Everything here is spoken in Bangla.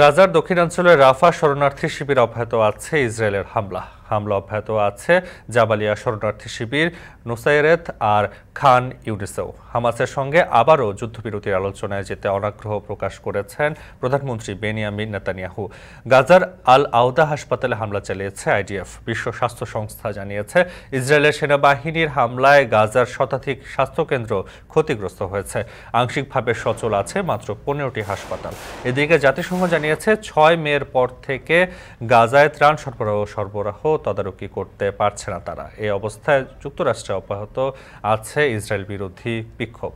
গাজার দক্ষিণাঞ্চলে রাফা শরণার্থী শিবির অব্যাহত আছে ইসরায়েলের হামলা হামলা অব্যাহত আছে জাবালিয়া শরণার্থী শিবির নুসাইরেত আর খান ইউনিসেও হামাসের সঙ্গে আবারও যুদ্ধবিরতির আলোচনায় যেতে অনাগ্রহ প্রকাশ করেছেন প্রধানমন্ত্রী বেনিয়ামিন নেতানিয়াহু গাজার আল আউদা হাসপাতালে হামলা চালিয়েছে আইডিএফ বিশ্ব স্বাস্থ্য সংস্থা জানিয়েছে ইসরায়েলের সেনাবাহিনীর হামলায় গাজার শতাধিক স্বাস্থ্যকেন্দ্র ক্ষতিগ্রস্ত হয়েছে আংশিকভাবে সচল আছে মাত্র পনেরোটি হাসপাতাল এদিকে জাতিসংঘ জানিয়েছে ছয় মেয়ের পর থেকে গাজায় ত্রাণ সরবরাহ সরবরাহ তদারকি করতে পারছে না তারা এই অবস্থায় যুক্তরাষ্ট্রে অব্যাহত আছে ইসরায়েল বিরোধী বিক্ষোভ